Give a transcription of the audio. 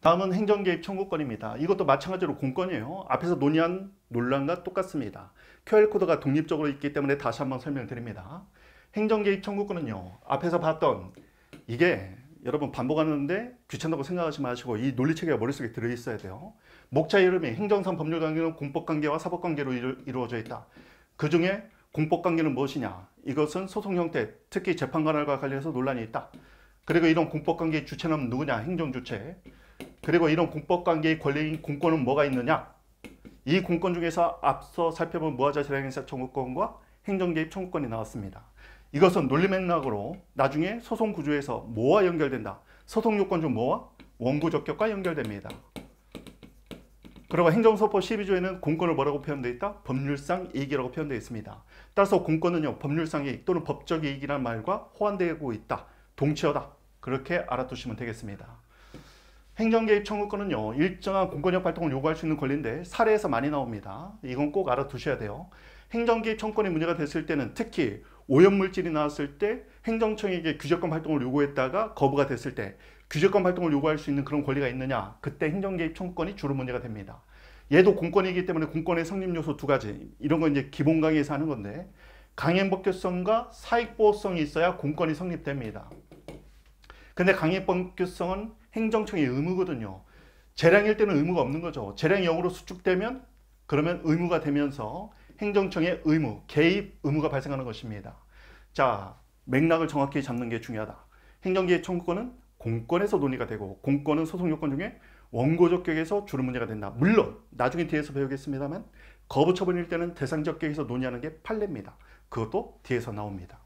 다음은 행정개입 청구권입니다. 이것도 마찬가지로 공권이에요. 앞에서 논의한 논란과 똑같습니다. QR코드가 독립적으로 있기 때문에 다시 한번 설명드립니다. 행정개입 청구권은요. 앞에서 봤던 이게 여러분 반복하는데 귀찮다고 생각하지 마시고 이 논리체계가 머릿속에 들어있어야 돼요. 목차 이름이 행정상 법률관계는 공법관계와 사법관계로 이루, 이루어져 있다. 그 중에 공법관계는 무엇이냐? 이것은 소송 형태, 특히 재판관과 관련해서 논란이 있다. 그리고 이런 공법관계의 주체는 누구냐? 행정주체. 그리고 이런 공법관계의 권리인 공권은 뭐가 있느냐? 이 공권 중에서 앞서 살펴본 무하자실행행사 청구권과 행정개입 청구권이 나왔습니다. 이것은 논리 맥락으로 나중에 소송 구조에서 뭐와 연결된다? 소송 요건 중 뭐와? 원고 적격과 연결됩니다. 그리고 행정소법 12조에는 공권을 뭐라고 표현되어 있다? 법률상 이익이라고 표현되어 있습니다. 따라서 공권은요 법률상 이익 또는 법적 이익이라는 말과 호환되고 있다. 동치어다. 그렇게 알아두시면 되겠습니다. 행정개입 청구권은요 일정한 공권력 발동을 요구할 수 있는 권리인데 사례에서 많이 나옵니다. 이건 꼭 알아두셔야 돼요. 행정개입 청구권이 문제가 됐을 때는 특히 오염물질이 나왔을 때 행정청에게 규제권 발동을 요구했다가 거부가 됐을 때 규제권 발동을 요구할 수 있는 그런 권리가 있느냐 그때 행정개입 청권이 구 주로 문제가 됩니다. 얘도 공권이기 때문에 공권의 성립 요소 두 가지 이런 건 이제 기본 강의에서 하는 건데 강행법규성과 사익보호성이 있어야 공권이 성립됩니다. 근데 강행법규성은 행정청의 의무거든요. 재량일 때는 의무가 없는 거죠. 재량이 0으로 수축되면 그러면 의무가 되면서 행정청의 의무, 개입 의무가 발생하는 것입니다. 자, 맥락을 정확히 잡는 게 중요하다. 행정기획 청구권은 공권에서 논의가 되고 공권은 소송 요건 중에 원고적 격에서 주로 문제가 된다. 물론 나중에 뒤에서 배우겠습니다만 거부 처분일 때는 대상적 격에서 논의하는 게 판례입니다. 그것도 뒤에서 나옵니다.